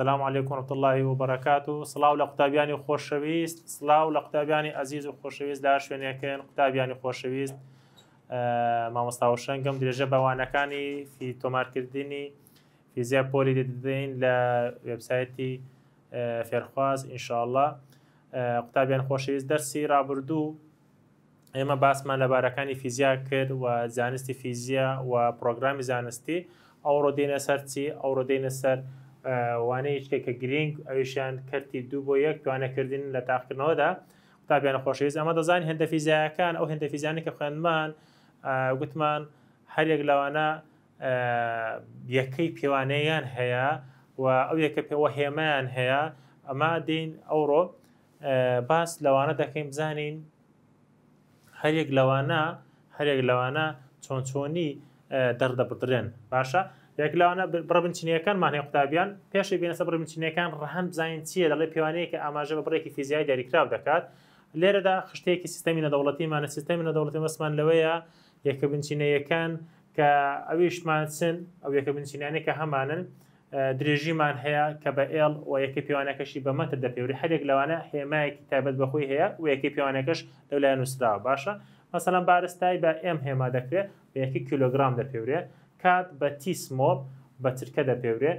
سلام عليكم ورحمة الله وبركاته سلااو لە قوتابیانی خۆشەویست سلااو لە قوتابیانی ئەزیز و خۆشەویست دا شوێنەکەن قوتابیانی خۆشەویست مامۆستاوە شنگم درێژە بەوانەکانی فی تۆمارکردنی فیزیا پۆلی دەدەین لە وبسایەتی فێرخواز ئینشاءله قوتابیان خۆشەویست دەرسی رابرردوو ئێمە باسمان لەبارەکانی فیزیا کرد و زانستی فیزیا و پرۆگرامی زانستی ئەو ڕۆدەینە سەرچی ئەو ڕۆدەینە سەر وانەیە شتێککە گرنگ ئەویشان کەرتی دوو بۆ یەک توانەکردن لە تاقکردنەوەدا تابیان خۆشویست ئەمە دەزان هەندە فیزیکان ئەو هەندە فیزیانی کە خوێنمان گوتمان هەرێک لەوانە یەکەی پیوانەیان هەیە و ئەو یەکە پێوە هێمایان هەیە ئەما دین ئەوڕۆ باس لەوانە دەکەین بزانین هەرێک لەوانە هەرێک لەوانە چۆن چۆنی دەردەبدرێن باشە یەک لاوانە بڕبنچینیەکانمان هەیە قوتابیان پێشی بینەسە بڕبنچینەکان ڕەهم بزانین چییە دەڵێ پیوانەیەکە ئاماژە بە بڕێکی فیزیای دەریکراو دەکات لێرەدا خشتەیەکی سیستەمی نەدەوڵەتیمانە سیستەمی نەدەوڵەتی مەسمان لەوەیە یەکە بنچینەیەکان کە ئەویشمان سن ئەو یەکە بنچینانێک کە هەمانن درێژیمان هەیە کە بە ئێڵ و یەکی پیوانەکەشی بەمەتر دەپێوری هەرێک لەوانە هێمایەکی تابەت بەخۆی هەیە و یەکی پیوانەکەش لەولای نووسراوە باشە مەسەلام بارستای بە ئێم هێما دەکرێت بە یەکی کیلۆگرام دەپێورێت کات بە تیسمۆب بە ترکە دەپێورێ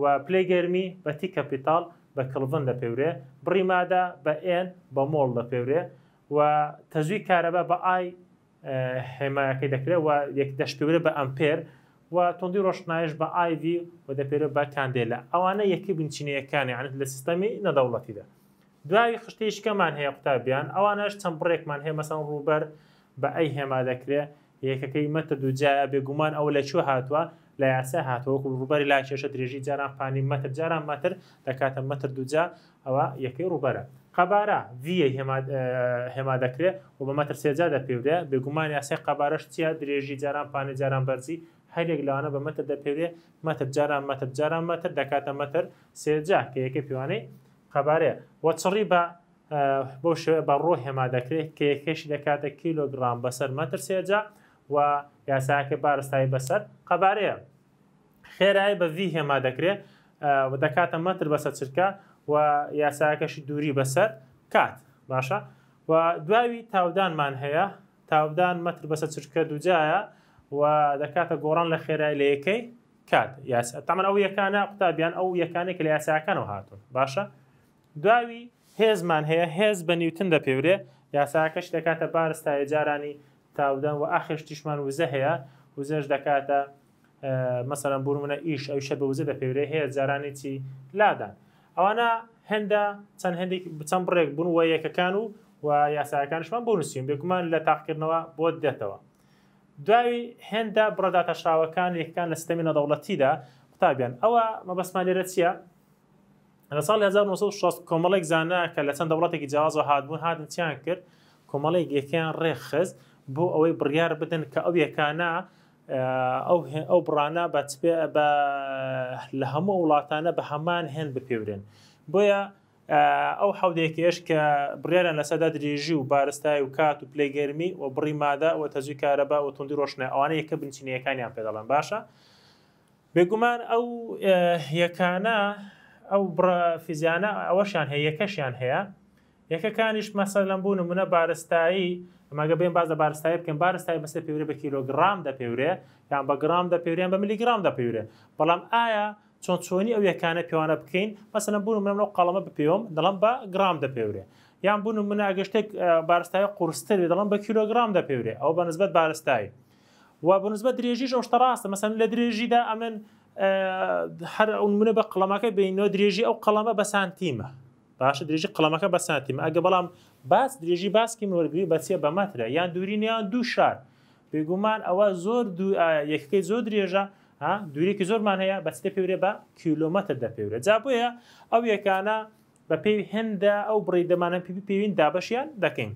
و پلەیگەرمی بە تی کەپیتال بە کڵڤن دەپێورێ بڕیمادا بە ئێن بە مۆڵ دەپێورێ و تەزوی کارەبە بە ئای هێمایەکەی دەکرێت و یەک دەشتورە بە ئەمپێر و تۆندی ڕۆشنایش بە ئایV و دەپێرە بە کاندێلە ئەوانە یەکی بنچینەکانی یانت لە سیستەمی نەدەوڵەتیدا دوای خشتیشکەمان هەیە قوتابیان ئەوانەش چەند بڕێکمان هەیە مەسەن ڕووبەر بە ئەی هێما دەکرێت یەکەکەی مەتە دووجایە بێگومان ئەو لە چوە هاتووە لە یاسە هاتووەکو ڕوبەری لا کێشە درێژی جاران پانی مەتر جاران مەتر دەکاتە مەتر دووجا ئەوە یەکەی ڕوبەرە قەبارە ویە هێما دەکرێت و بە مەتر سێجا دەپێودێ بێگومان یاسە قەبارەش چیە درێژی جاران پانی جاران بەرزی هەرێک لەوانە بە مەتر دەپێوێ مەتر جاران مەتر جاران مەتر دەکاتە مەتر سێجا کە یەکە پیوانەی قەبارێ وەچڕی بە بۆ شوێ بە ڕۆ هێما دەکرێت کە یەکەشی دەکاتە کیلۆگرام بەسەر مەتر سێجا و و یاساکە بارستایی بەسەر قەبارەیە خێرای بەوی هێما دەکرێت و دەکاتە مەتر بەسەر چرکە و یاساکەشی دووری بەسەر کات باشە و دواوی تاودانمان هەیە تاودان مەتر بەسەر چرکە دووجایە و دەکاتە گۆڕان لە خێرای لە یەکەی کات یاس تەمەەن ئەو یەکانە قوتابیان ئەو یەکانێک لە یاساکانەوە هاتون باشە دواوی هێزمان هەیە هێز بە نیوتن دەپێورێ یاساکەش دەکاتە بارستای جارانی تاودان و ئاخش تیشمان وزە هەیە وزەش دەکاتە مەسەرم بورمونە ئیش ئەو شە بە وزە دەپێورێ هەیە جارانی چی لادان ئەوانە هەندە چەند هەندێک بچەند بڕێک بوون و یەکەکان و و یاساەکانشمان بنووسیم بێکمان لە تاقکردنەوە بۆ دێتەوە داوی هەندە بڕداتەشراوەکان یەکەکان لە سیستەمی نەدەوڵەتیدا قوتابیان ئەوە مەبەسمان لێرە چییە؟ لە سال 1960 کۆمەڵێک زانە کە لە چەند دەوڵاتێکی جیاز و هاتبوون هاتن چیان کرد کۆمەڵێک یەکیان ڕێخز بۆ ئەوەی بڕیار بدن کە ئەو یەکانە ئەو ئەو بڕانە بە لە هەموو وڵاتانە بە هەمان هێن بپێورێن بۆیە ئەو حودەیەکیش کە بریاران لەسەدا درێژی و بارستای و کات و پلەیگەرمی و بڕی مادا و تەزوی کارەبا و تندی ڕۆشنە ئەوانە یەکە بنچینەکانیان پێداڵان باشە بێگومان ئەو یەکانە ئەو فیزیانە ئەوەشیان هەیە یەکەشیان هەیە یەکەکانیش مەسەر لەم بوون منە بارستایی ئەماگە بێن باز لە بارستای بکەم بارستای بەسە پێورە بە کیلۆگرام دەپێورێ یان بە گرام دەپێوریان بە میلیگرام دەپێورێ بەڵام ئایا چۆن چۆنی ئەو یەکانە پێوانە بکەین مەسەن بوون منەوە قەڵەمە بپێوم دەڵم بە گرام دەپێورێ یان بوون من ئاگەشتێک بارستای قورستر دەڵم بە کیلۆگرام دەپێورێ ئەو بە نسبت بارستایی و بنسبت درێژیش ئەوشتە ڕاستە مەسەن لە درێژیدا ئەمن هەر منە بە قەڵەمەکە بینەوە درێژی ئەو قەڵەمە بە سانتیمە پاشە درێژی قەمەکە بە ساتیم ئەگە بەڵام باس درێژی باسکی مرگری بەچێ بەمەترە یان دورینیان دوو شار بێگومان ئەوە زۆر یەکەکەی زۆر درێژە دوورێکی زۆرمان هەیە بەستە پێورێ بە کیلومەتر دەپێورە جابە ئەو یەکانە بە پێی هەندە ئەو بڕی دەمانە پی پێوین دابەشیان دەکەین.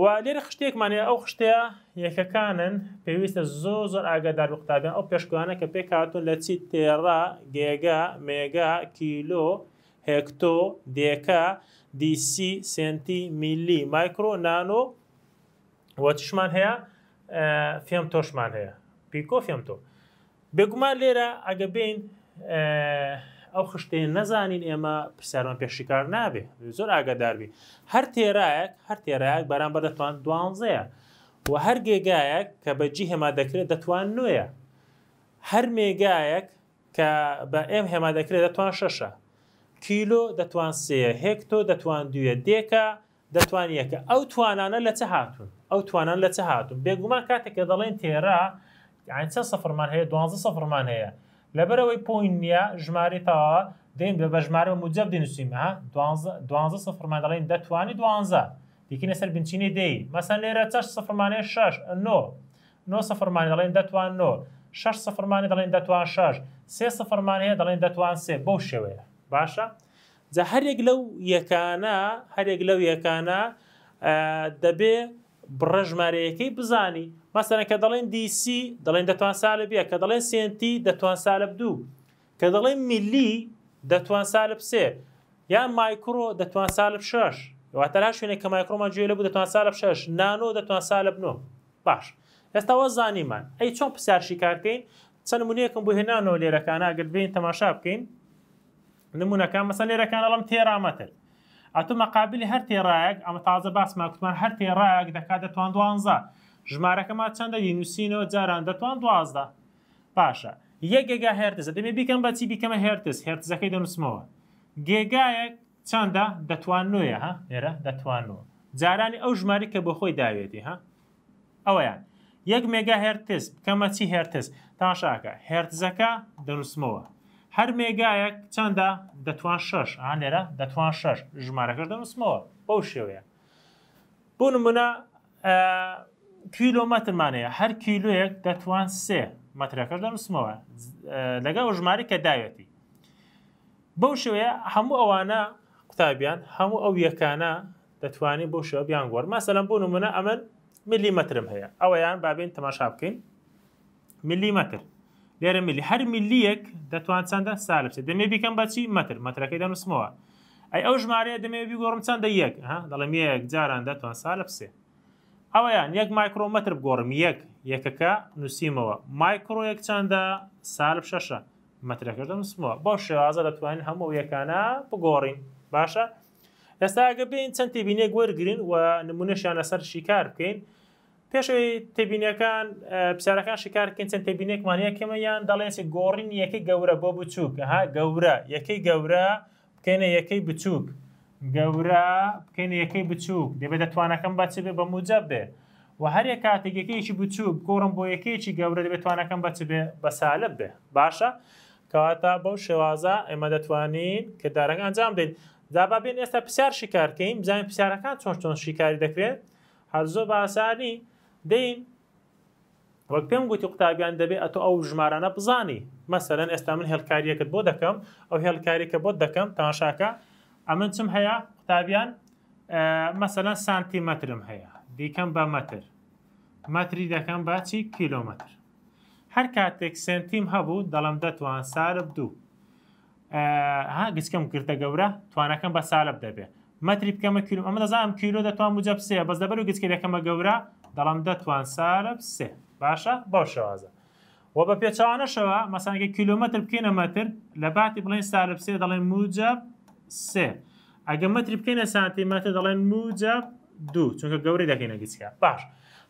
و لێرە خشتێکمانەیە ئەو خشتەیە یەکەکانن پێویستە زۆ زۆر ئاگادار بختابیان ئەو پێشکوانە کە پێک هاتون لە چی تێڕا گێگا مێگا کیلۆ هێکتۆ دێکە دیسی سنتی میلی مایکرۆ نانۆ وەتشمان هەیە فێم تۆشمان هەیە پیکۆ فێم تۆ بگومان لێرە ئەگە بین ئەو خشتێن نەزانین ئێمە پرسیارمان پێشیکار نابێ زۆر ئاگاداربی هەر تێرایەک هەر تێرایەک بەرامبەر دەتوان دوانزەیە و هەر گێگایەک کە بەجی هێما دەکرێت دەتوان نوێە هەر مێگایەک کە بە ئێم هێما دەکرێت دەتوان شەشە کیلۆ دەتوان سێ هێکتۆ دەتوان دوێ دێکە دەتوان یەکە ئەو توانانە لە چه هاتون ئەو توانان لە چه هاتون بێگومان کاتێککە دەڵێن تێرا چە سەفرمان هەیە دو سەفرمان هەیە لەبەرەوەی پوینە ژماری تاوا دێن بە بەژمارەوە موجب دینوسیمە دو سەفرمان دەڵێن دەتوانانی دوانزە دیکینە سەر بنچینی دی مەسەن لێرە چەش سەفرمانەیە شش نۆ نۆ سەفرمانی دەڵێن دەتوان نۆ شش سەفرمانی دەڵێن دەتوان شش سێ سەفرمان هەیە دەڵێن دەتوان سێ بەو شێوەیە باشە جە هەرێک لەو یەکانە هەرێک لەو یەکانە دەبێ بڕژمارەیەەکەی بزانی مەسەنە کە دەڵێن دیسی دەڵێن دەتوان سالە بیە کە دەڵێن سنتی دەتوان سالە دوو کە دەڵێن میلی دەتوان سالە سێ یان مایکرۆ دەتوان سالە شش واتەرا شوێنێک کە مایکرۆمان جوێ لە بوو دەتوان سالە شش نانۆ دەتوان سالە بنۆ باش ئێستاوە زانیمان ئەی چۆن پرسیارشی کارکەین چەند منەکەم بهێنانەوە لێرەکانە گربین تەماشا بکەین نمونونەکان مەسە لێرەکان ئەڵم تێرامەتر ئەتو مەقابلی هەر تێڕایەک ئەمە تازە باسما کوتمان هەر تێڕایەک دەکات دەتوان دوانزە ژمارەکەمان چەندە دینووسینەوە جاران دەتوان دوازدە پاشە یەک گێگا هێرتز دەمێ بیکەم بەچی بیکەمە هێرتز هێرتزەکەی دەنووسمەوە گێگایەک چەندە دەتوانویە ها ئێرە دەتوانەوە جارانی ئەو ژماری کە بۆ خۆی داوێتی ها ئەوەیان یەک مێگا هێرتز بکەمە چی هێرتز تاشاکە هێرتزەکە دەنووسمەوە هەر مێگایەک چەندە دەتوان شش ئان لێرە دەتوان شش ژمارەکە دەمسمەوە بەو شێوەیە بۆ نمونە کیلۆمەترمانەیە هەر کیلوەیەک دەتوان سێ مەترەکە دەمسمەوە لەگە ژماری کە داوێتی بەو شێوەیە هەموو ئەوانە قوتابیان هەموو ئەو یەکانە دەتوانین بۆ شێوە بیان گۆر مەسەلم بۆ نمونە ئەمە میلیمەترم هەیە ئەوەیان بابین تەماشا بکەین میلیمەتر دیارە میلی هەر میلیەک دەتوان چنددە سال بچێت دەمێ بیکەم بەچی مەتر مەترەکەی دەنووسمەوە ئەی ئەو ژمارەیە دەمێ بیگۆڕم چنددە یەک دەڵم یەک جاران دەتوان سالە بسێ ئەوەیان یەک مایکرۆمەتر بگۆڕم یەک یەکەکە نووسیمەوە مایکرۆیەک چنددە سالب شەشە مەترەکە دەنووسمەوە بۆ شێوازە دەتوانین هەموو یەکانە بگۆڕین باشە؟ ئێستا ئەگە بین چەندی بینێک وەرگین و نمونەشیان لەسەر شیکار بکەین پێشەوەی تێبینەکان پرسیارەکان شکارکەن چەند تێبینێکمانە کەمەیان دەڵێنسی گۆڕین یەکەی گەورە بۆ بچووک ها گەورە یەکەی گەورە بکەینە یەکەی بچووک گەورە بکەینە یەکەی بچووک دەبێت دەتوانەکەم بچ بێ بە موجە بێ و هەرێک کاتێکەکەیکی بچووک گۆڕم بۆ یەکێکی گەورە دەبێتوانەکەم بچ بێ بە سالب بێ باشە کەواتە بەو شێوازە ئێمە دەتوانین کە دارەکە ئەنجام بدەین دابا بێن ئێستا پرسیار شکارکەین بزانین پرسیارەکان چۆن چۆن شیکاری دەکرێت هەر زۆ باسانی دەین وەک پێم گوتی قوتابیان دەبێت ئە تۆ ئەو ژمارانە بزانی مەسەرەن ئێستا من هێلکاریەکەت بۆ دەکەم ئەو هێلکاریکە بۆ دەکەم تاشاکە ئەمن چم هەیە قوتابیان مەسەەن سانتیمەترم هەیە دیکەم بە مەتر مەتری دەکەم باچی کیلۆمەتر هەر کاتێک سنتیم هەبوو دەڵم دەتوان سارب دوو ها گچکەم گرتە گەورە توانەکەم بە سالب دەبێت مەتری بکەمە کیلو ئەمە دەزانم کیلو دەتوان بجە سێ بەس دەبەر و گچکەکەمە گەورە دەڵام دەتوان سارە سێ باشە بەو شێوازە و بە پێچوانەشەوە مەسانگە کیلومتر بکەینە مەتر لە باتی بڵێن سارە سێ دەڵێن موجب سێ ئەگە مەتری بکەینە سانتیمەتر دەڵێن موجب دوو چونکە گەوری دەکەینە گچکە باش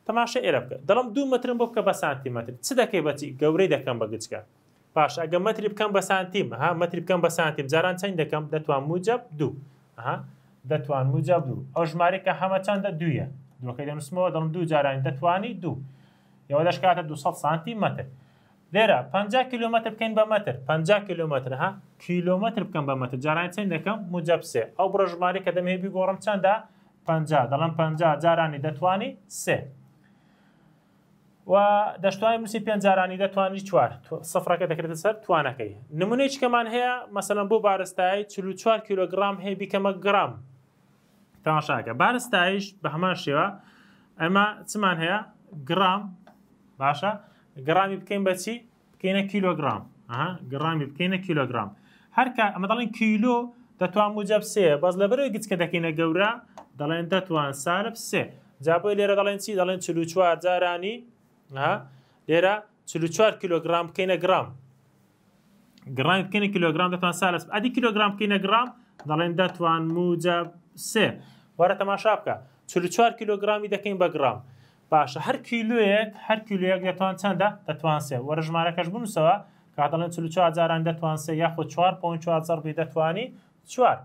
تەماشە ئێرە بکە دەڵم دوو مترم بۆ بکە بە سانتیمەتر چ دەکەی بەچی گەورەی دەکەم بە گچکە پاش ئەگە مەتری بکەم بە سانتیم ها مەتری بکەم بە سانتیم جاران چەند دەکەم دەتوان موجب دوو ها دەتوان مجاب دوو ئەو ژمارێکە هەمە چنددە دویە دوەکەی دەنووسمەوە دەڵم دوو جارانی دەتوانی دوو یەوە دەشکاتە 200 سانتی متر لێرە 50 کیلومتر بکەین بە متر 50 کیلومتر ها کیلومتر بکەم بە متر جاران چند دەکەم مجاب سێ ئەو بڕە ژماری کە دەمێ بیگۆڕم چنددە 50 دەڵم 50 جارانی دەتوانی سێ و دەشتوانی موسی پێ جارانی دەتوانی چوار سفرەکە دەکرێتە سەر توانەکەی نمونەی چکەمان هەیە مەسەلم بۆ بارستایی 44 کیلوگرام هەیە بیکەمە گرام تەماشاکە بارستایش بە هەمان شێوە ئەمە چمان هەیە گرام باشە گرامی بکەین بەچی بکەینە کیلۆگرام گرامی بکەینە کیلۆگرام هەرکە ئەمە دەڵین کیلۆ دەتوان موجب سێ بەس لە بەرەوەی گچکە دەکەینە گەورە دەڵێن دەتوان سالب سێ جابۆی لێرە دەڵێن چی دەڵێن چلوچوار جارانی لێرە چلوچوار کیلۆگرام بکەینە گرام گرامی بکەینە کیلۆگرام دەتوان سالس ئەدی کیلۆگرام بکەینە گرام دەڵێن دەتوان موجب سێ وەرە تەماشا بکە چ چوار کیلوگرامی دەکەین بە گرام باشە هەر کیلوەک هەر کیلوەک دەتوان چەندە دەتوان سێ وەرە ژمارەکەش بنووسەوە کاتەڵێن چ چهارجاران دەتوان سێ یاخود 4 پێ دەتوانی چوار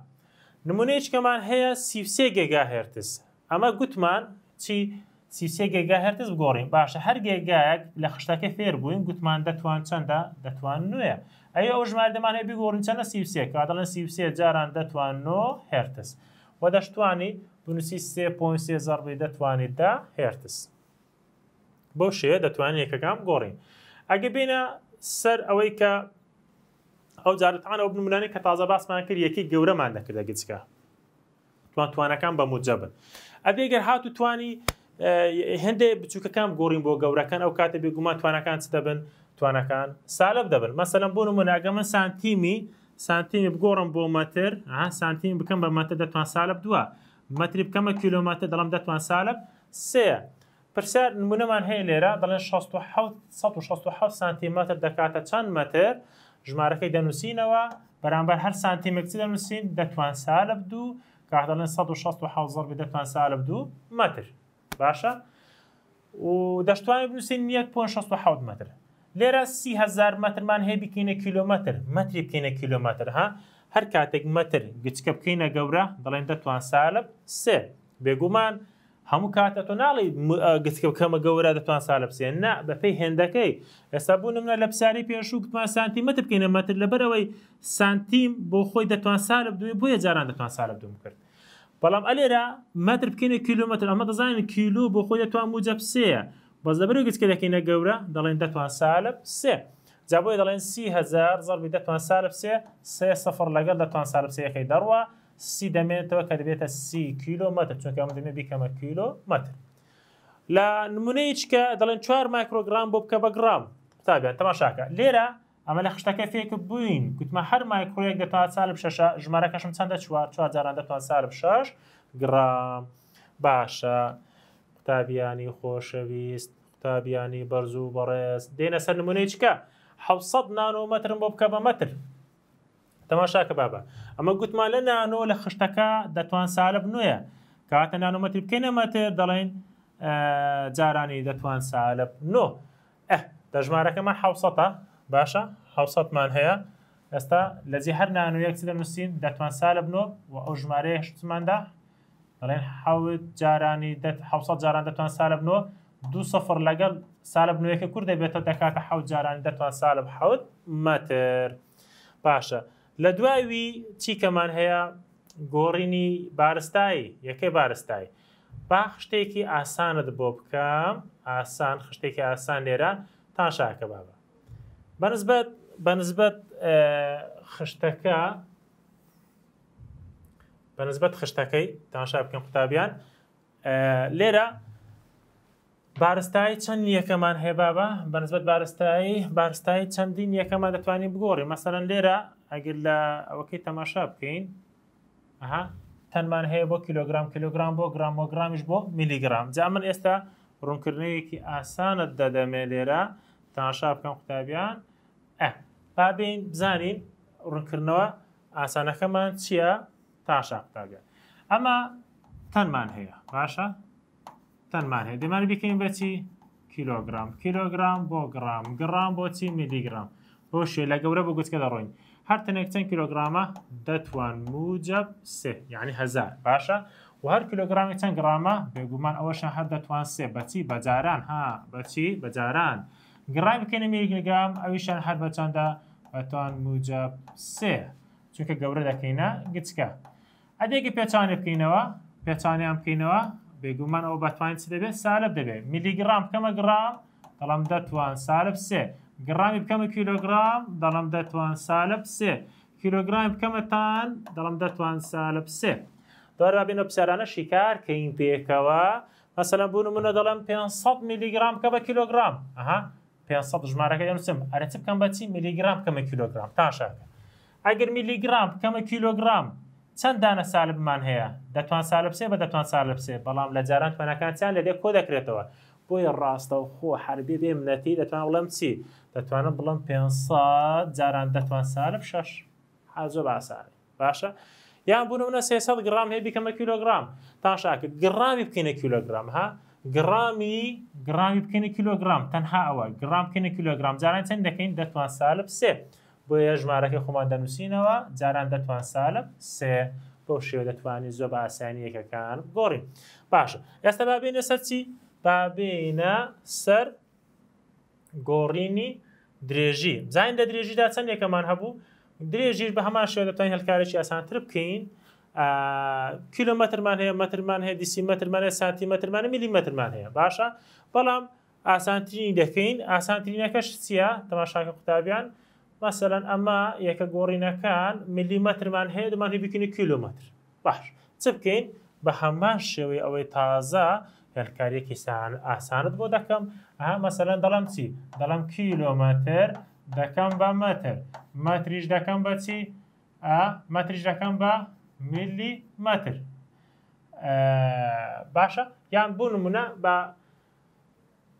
نمونەیەچ کەمان هەیە سیسێ گێگا هێرتس ئەمە گوتمان چی سیسێ گێگا هەرتز بگۆڕین باشە هەر گێگایەک لە خشتەکە فێر بووین گوتمان دەتوان چەندە دەتوان نوێ ئەوە ئەو ژمار دەمانێ بگۆڕین چەندە سیسێ کاتەڵەن سیسێ جاران دەتوان نۆ هێرتس. و دەشتوانی بنووسی سێ زەربی دەتوانیت دا هێرتس بەو شێ دەتوانین یەکەکەم گۆڕین ئەگە بینە سەر ئەوەی کە ئەو جارتان ئەو بنمونانی کە تازە باسمان کرد یەکی گەورەمان نەکردە گچکە توان توانەکان بە مجەبن ئەبێگەر هات و توانی هەندێک بچووکەکان گۆڕین بۆ گەورەکان ئەو کاتە بێگومان توانەکان چ دەبن توانەکان سالب دەبن مەسەلم بۆ منناگە من سانتیمی سانتیمی بگۆڕم بۆ مەتر سانتیم بکەم بە مەتە دەتوان سالب دووە مەتری بکەمە کیلومەتە دەڵم دەتوان سالب سێ پرسیار نمونەمان هەیە لێرە دەڵێن 16 سانتیمەتر دەکاتە چەند مەتر ژمارەکەی دەنووسینەوە بەرامبەر هەر سانتیمەکسی دەنووسین دەتوان سالب دوو کاتەڵێن 16 دەتوان سالب دوو مەتر باشە و دەشتوانانی بنووسین 1 متر لێرە سیهزار مترمان هەیە بکەینە کیلومتر متری بکەینە کیلومتر ها هەر کاتێک متر گچکە بکەینە گەورە دەڵێن دەتوان سالب سێ بێگومان هەموو کاتە تۆ ناڵی گچکە بکەمە گەورە دەتوان سالب سێ نا بەپی هێندەکەی ئێستا بوونمە لە پسیاری پێشوو بتوان سانتیمەتر بکەینە متر لەبەرەوەی سانتیم بۆ خۆی دەتوان سالب دوێ بۆیە جاران دەتوان سالب دوم کرد. بەڵام ئەلێرە متر بکەینە کیلومتر ئەمە دەزانین کیلو بۆ خۆی دەتوان موجەب سەیە بەس دەبەر گچکە دەکەینە گەورە دەڵێن دە سالب سێ جابۆی دەڵێن سیهزار زەربی دە سالب سێ سێ سەفر لەگەر دە سالب سەکەی دەڕوە سی دەمێتەوە کە دەبێتە سی کیلومتر چونکە ئەم دەمێ بیکەمە کیلومتر لە نمونەی چکە دەڵێن چوار مایکرۆگرام بۆ بکە بە گرام تابێت تەماشاکە لێرە ئەمە لە خشتەکە فێک بووین گوتمە هەر مایکرۆیەک دەتوان سالب شش ژمارەکەشم چەندە چوار چوار جاران دەتوان سالب شش گرام باشە. قوتابیانی خۆشەویست قوتابیانی بەرز و بەڕێز دێنە سەر نمونەی چکە 600 نانۆمەترم بۆ بکە بە مەتر تەماشاکە بابە ئەمە گوتمان لە نانۆ لە خشتەکە دەتوان سالە بنوێە کاتە نانۆمەتر بکەینەمەتر دەڵێن جارانی دەتوان سالە نۆ دەژمارەکەمە حوسەتە باشە حوسەتمان هەیە ئێستا لەزی هەر نانوەیەک دەنووسین دەتوان سالە بنۆ و ئەو ژمارەیە شتماندا دەڵێن حوت جارانی ح جاران دەتوان سالە بنەوە دو سفر لەگەڵ سالب نوێکە کوور دەبێتە دەکاتە حوت جارانی دەتوان سالب حوت مەتر باشە لە دواوی چیکەمان هەیە گۆڕینی بارستایی یەکەی بارستایی با خشتێکی ئاسانت بۆ بکەم ئاسان خشتێکی ئاسان لێرە تا شاکە بابە بەنسبەت بەنسبەت خشتەکە بەنسبەت خشتەکەی تاشا بکەم قوتابیان لێرە بارستایی چەند یەکەمان هێبابە بەنسبەت بارستایی بارستایی چەندین یەکەمان دەتوانین بگۆڕی مەسەرەن لێرە ئەگەر لە ئەوەکەی تەماشا بکەین ئەها تەنمان هەیە بۆ کیلوگرام کیلوگرام بۆ گرامۆگرامش بۆ میلیگرام جا من ئێستا ڕوونکردنەیەکی ئاسانت دەدەمێ لێرە تاشا بکەم قوتابیان ئە بابین بزانین ڕوونکردنەوە ئاسانەکەمان چییە؟ تاشا قوتابە ئەمە تەنمان هەیە باشە تەنمان هەیە دەمانی بکەین بەچی کیلۆگرام کیلۆگرام بۆ گرام گرام بۆ چی میلیگرام بۆ شێ لە گەورە بۆ گوتکە دەڕۆین هەر تەنێک چەند کیلۆگرامە دەتوان موجب سێ یعنی هزار باشە و هەر کیلۆگرامی چەند گرامە بێگومان ئەوەشە هەر دەتوان سێ بەچی بەجاران ها بەچی بەجاران گرای بکەنە میلیگرام ئەویشان هەر بەچەندە بەتوان موجب سێ چونکە گەورە دەکەینە گچکە. ئەدێکی پێچانێ بکەینەوە پێچانیان بکەینەوە بێگومان ئەو بەتوانین چ دەبێت سالب دەبێت میلیگرام بکەمە گرام دەڵام دەتوان سالب سێ گرامی بکەمە کیلۆگرام دەڵام دەتوان سالب سێ کیلۆگرام بکەمەتان دەڵام دەتوان سالب سێ دارابێنە پسیارانە شیکار کەین پێکەوە مەسەلەم بوون منە دەڵم 500 میلیگرام کە بە کیلۆگرام ئەها 500 ژمارەکە ئەنووسم ئەرەچ بکەم بەچی میلیگرام کەمە کیلۆگرام تاشاکە ئەگەر میلیگرام کەمە کیلۆگرام چەند دانە سالبمان هەیە دەتوان سالبسێ بە دەتوان سالبسێ بەڵام لە جاران توانەکانیان لەدێ کۆ دەکرێتەوە بۆیە ڕاستە و خۆ حربی بێمنەتی دەتوان وڵم چی دەتوانم بڵم 500 جاران دەتوان سالب شش حزۆ باسانێ باشە یان بوونە 300 گرام هەیە بیکەمە کیلوگرام تا شاکە گڕامی بکەینە کیلوگرام ها گرامی گرامی بکەینە کیلوگرام تەنها ئەوە گرام بکەینە کیلوگرام جاران چەند دەکەین دەتوان سالب سێ. بۆ یە ژمارەکە خۆمان دەنووسینەوە جاران دەتوان سالب سێ بۆ شێو دەتوانین زۆ بە ئاسانی یەکەکان گۆڕی باشە ئێستا با بینە سەرچی بابینە سەر گۆڕینی درێژی زین لە درێژیدا چەند یەکەمان هەبوو درێژیش بە هەمان شێو دەتوانین هەلکارێکی ئاسانتر بکەین کیلومترمان هەیە مترمان هەیە دیسی مترمانە سانتی مترمانە میلی مترمان هەیە باشە بەڵام ئاسانترین دەکەین ئاسانترینەکەش چییە تەماشاکە قوتابیان مەسەەن ئەمە یەکە گۆڕینەکان میلیمەترمان هەیە دەمانی بکنی کیلومتر باش چ بکەین بە هەمان شێوەی ئەوەی تازە هێلکاریەکی ئاسانت بۆ دەکەم ئەها مەسەەن دەڵم چی دەڵم کیلۆمەتر دەکەم بە مەتر مەتریش دەکەم بەچی مەتریش دەکەم بە میلی مەتر باشە یان بوونمونە بە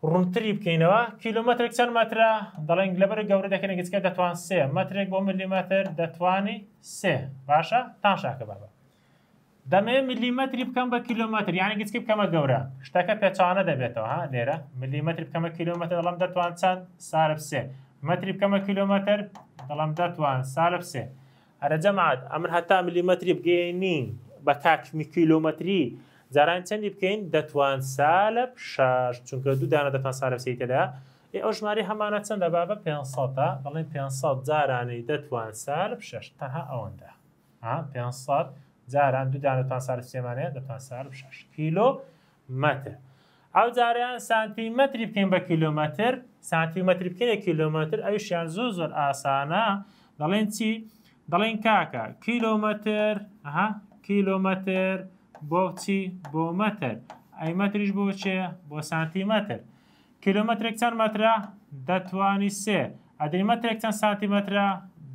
ڕونتری بکەینەوە کیلومترێک چەند مەترە دەڵنگ لەبەر گەورە دەکەن گچکە دەتوان سێ مەترێک بۆ ملیمەتر دەتوانی سێ باشە تان شاکە بابە دەمێ ملیمەتری بکەم بە کیلومتر یانی گچکی بکەمە گەورە شتەکە پێچانە دەبێتەوە لێرە ملیمەتر بکەمە کیلومتر دەڵم دەتوان چەند سارب سێ مەتری بکەمە کیلومتر دەڵم دەتوان سارب سێ هەرە جەمات ئەمر هەتا ملیمەتری بگەینی بە تاکمی کیلومتری جاران چەندی بکەین دەتوان سالە شش چونکە دوو داە دەتان سارە سیتەدا ئەو ژماری هەمانە چەندە بابە 500 بەڵێن 500 جارانەی دەتوان سال شش تەها ئەوەندا 500 جاران دوو داەتان سار سێمانەیە دەتان سار شش کیلو مەتر ئەو جاریان سانتیمەتری بکەین بە کیلومەتر سانتیمەتری بکەین کیلومەتر ئەوشیان زۆ زۆر ئاسانە دەڵێن چی دەڵێن کاکە کیلومەتر کیلومەتر بۆ چی بۆ مەتر ئەیمەتریش بۆ چێ بۆ سانتیمەتر کیلومترێک چەند مەترە دەتوانی سێ ئەدریمەترێک چەند سانتیمەترە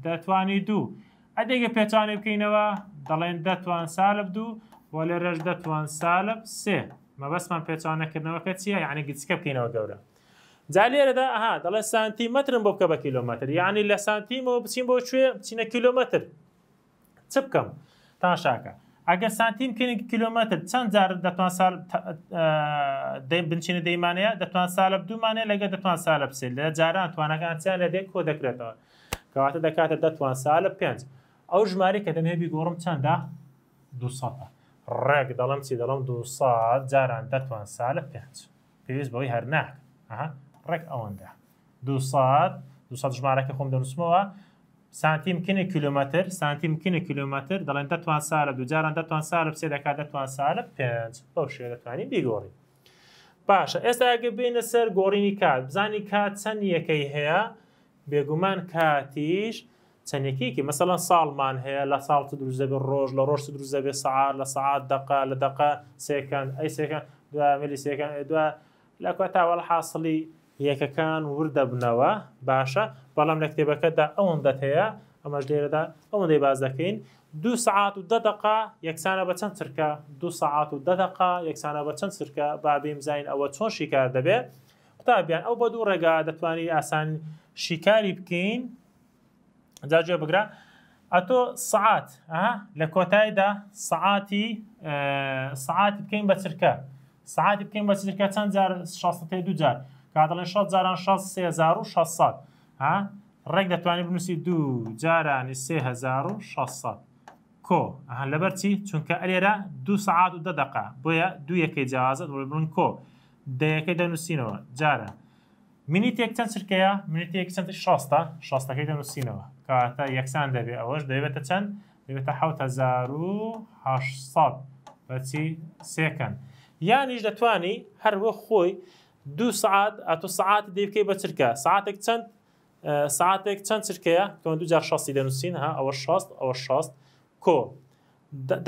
دەتوانی دوو ئەدێگە پێچانی بکەینەوە دەڵێن دەتوان سالب دوو بۆ لە ڕێژ دەتوان سالب سێ مەبەستمان پێچوانەکردنەوەکە چیە یعنی گچکە بکەینەوە گەورە جالێرەدا ئەها دەڵێ سانتیمەترم بۆ بکە بە کیلومتر یعنی لە سانتیمەوە بچین بۆ کوێ بچینە کیلومتر چ بکەم تاشاکە ئەگەر سانتیم کنێکی کیلومتر چەند جار دەتوان سال بنچینە دەیمانەیە دەتوان سالە دوومانێ لەگە دەتوان سالە بسێت لە جاران توانەکانچیان لە دێک کۆ دەکرێتەوە کەواتە دەکاتە دەتوان سالە پێنج ئەو ژماری کە دەمێبی گۆڕم چەندە دوسەە ڕێک دەڵم چی دەڵم دو ساعت جاران دەتوان سالە پێنج پێویست بەوەی هەر ناک ڕێک ئەوەندە دو ساعت دو ساعت ژمارەکە خۆم دەنووسمەوە سانتیم کنە کیلومتر سانتیم کنە کیلومتر دەڵێن دەتوان سارە دوجاران دەتوان سارە سێ دەکات دەتوان سارە پێنج بەو شێ دەتوانین بیگۆڕی باشە ئێستا ئەگە بینە سەر گۆڕینی کات بزانی کات چەند یەکەی هەیە بێگومان کاتیش چەندێکیکی مەسەڵەن ساڵمان هەیە لە ساڵ دروزە بێ ڕۆژ لە ڕۆژ دروزە بێ سعات لە سعات دقا لە دقا سێکان ئەی سێکان دو ملیسیەکان دو لە کۆ تاوەڵ حاصلی یەکەکان وردەبنەوە باشە بەڵام لە کتێبەکەدا ئەوەندەت هەیە ئەمەش لێرەدا ئەوەندەی باز دەکەین دو سعات و دەدقا یەکسانە بە چەند سرکە دو سعات و دەدقا یەکسانە بە چەند سرکە بابیم زین ئەوە چۆن شیکار دەبێت قوتابیان ئەو بە دوو ڕێگا دەتوانانی ئاسان شیکاری بکەین جاجێ بگرە ئەتۆ سعات لە کۆتایدا سعاتی سعاتی بکەین بە چرکە سعاتی بکەین بە چرکە چەند جار 16 دو جار کاتڵێن 1600 ڕێک دەتوانین بنووسی دوو جارانی 1600 کۆ لەبەر چی چونکە ئەلێرە دو سعات و دەدەقا بۆیە دو یەکەی جیازت بڵن کۆ دەیەکەی دەنووسینەوە جارە منیت یەک چەند چرکەیە منیت یەک چەند 16 16ەکەی دەنووسینەوە کاتە یەکسان دەبێت ئەوەش دەبێتە چەند دەبێتە 1970 بەچی سێکەن یانیش دەتوانی هەروە خۆی دوو سعات ئەتۆ سعات دیکەی بە چرکە ساعتێک چەند ساعتێک چەند چرکەیە تۆن دو جار شاستی دەنووسین ها ئەوە شاست ئەوە شاست کۆ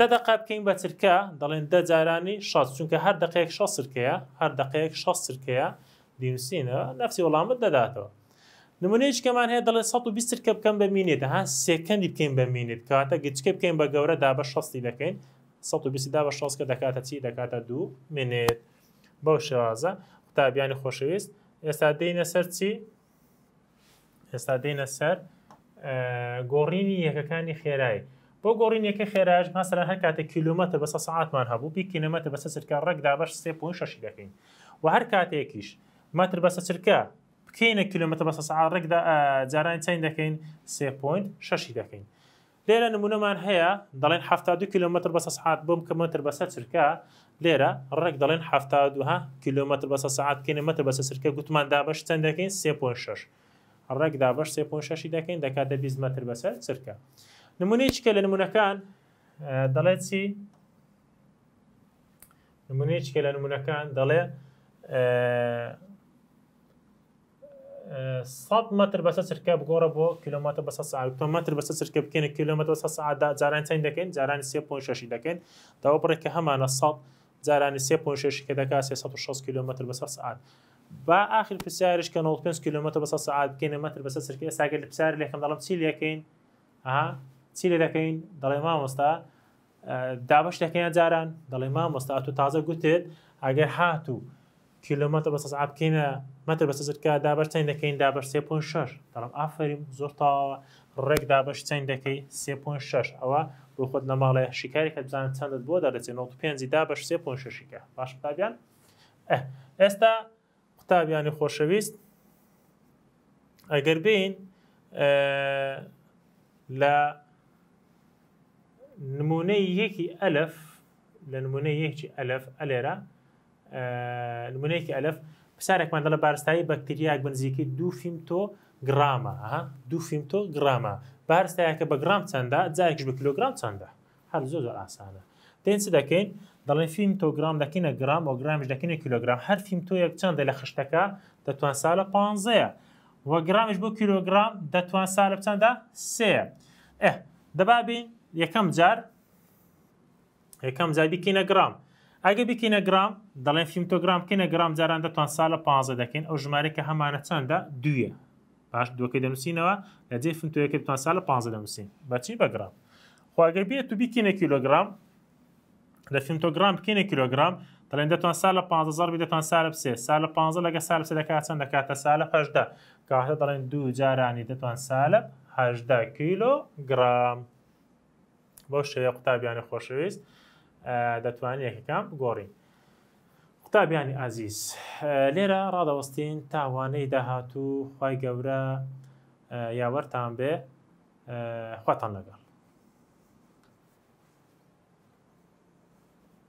دە دقا بکەین بە چرکە دەڵێن دە جارانی شاست چونکە هەر دقەیەک شە سرکەیە هەر دقەیەک شاست سرکەیە دینووسینە نفسی وەڵامت دەداتەوە نمونەیەکەمان هەیە دەڵێ 120 سرکە بکەم بە مینێتە ها سێکەندی بکەین بە مینێت کاتە گچکە بکەین بە گەورە دا بە شستی دەکەین 120 دا بە شاستکە دەکاتە چی دەکاتە دوو منێت بەو شێوازە قوتابیانی خۆشەویست ئێستا دێنە سەر چی ئێستا دێنە سەر گۆڕینی یەکەکانی خێرایی بۆ گۆڕینیەکە خێراش ماسەرا هەر کاتە کیلومەتە بەسە سعاتمان هەبوو بیکینەمەتە بەسە سرکە ڕێکدا بەش سێ پو شەشی دەکەین و هەر کاتێکیش مەتر بەسە سرکە بکەینە کیلومەتە بەسە سعات ڕێکدا جاران چین دەکەین سێ پوین شەشی دەکەین لێرە نمونەمان هەیە دەڵێن 72 کیلومتر بە سعات بم کەمەتر بەسە چرکە لێرە ڕێک دەڵێن 72 کیلومتر بەسە سعات کیلومتر بەسە سرکە گوتمان دابش چندەکەین 36 ڕێک دابش 36 دەکەین دەکاتە 20 متر بەسەر چرکە نمونەی چکە لە نمونونەکان دەڵێت چی نمونەی چکە لە نمونونەکان دەڵێ 100 متر بەسە سرکە بگۆڕە بۆ کیلومتر بە متر بەسە سرکە بکەێنە کیلومتر بە سعدا جاران چەند دەکەین جارانی سێ پۆشەشی دەکەین داوا بڕێککە هەمانە 100 جارانی سێ پۆشێشی کە دەکات 16 کیلومتر بە سعات با آخر پرسیارش کە 95 کیلومتر بە سعات بکەێنە متر بەسە سرکە ساگەل لە پرسیار لێکم دەڵم چی لەکەین چی لێ دەکەین دەڵێ مامۆستا دابش دەکەیان جاران دەڵێ مامۆستا تو تازە گوتێت ئەگەر هاتوو کیلومتر بە سەسعاب بکەینە مەتر بەسەزرکە دابەر چین دەکەین دابەر سێ6 دەڵم ئافریم زۆر تاوە ڕێک دابش چین دەکەی سێ6 ئەوە بۆ خۆت لە ماڵێ شکاری کە بزانن چندت بۆ دەدەچێت 5 دابش سێ6ەکە باش قوتابیان ئێستا قوتابیانی خۆشەویست ئەگەر بین لە نمونەی یەکی ئەلف لە نمونەی یەکی ئەلف ئەلێرە نمونەیەکی ئەلف پرسیارێکمان دەڵە بارستایی بەکتریاک بنزیکی دوو فیلم تۆ گرامە دوو فیلم تۆ گرامە بارستایەکە بە گرام چەندە جارێکش بە کیلوگرام چەندە هەر زۆ زۆر ئاسانە دێن چ دەکەین دەڵێن فیلم تۆگرام دەکەینە گرام و گرامش دەکەینە کیلوگرام هەر فیلم تۆیەک چەندە لە خشتەکە دەتوان سالە پ وە گرامش بۆ کیلوگرام دەتوان سالە چەندە سێ ئە دەبابین یەکەم جار یەکەم جار بیکەینە گرام ئەگە بکینە گرام دەڵێن فیلمتۆگرام بکەینە گرام جاران دەتوان ساە پ دەکەین ئەو ژمارەکە هەمانە چنددە دویە باش دووەکەی دەنووسینەوە لە جێ فیلمتۆیەکە توان ساە پ دەنووسین بەچی بەگرام خواگە بێت تو بکینە کیلۆگرام لە فیلمتۆگرام بکینە کیلۆگرام دەڵێن دەتوان ساە 15 بدەتوان ساە سێ ساە 15 لەگە ساە دەکات چەند دەکاتە ساە پەشدا کاتە دەڵێن دوو جارانی دەتوان ساەهدا کیلۆگرام بۆ شەیە قوتابیانی خۆشەویست. دەتوانین یەکەکان بگۆڕین قوتابیانی ئازیز لێرە ڕادەوەستین تاوانەی داهاتوو خی گەورە یاوەرتان بێ خواتان لەگەڵ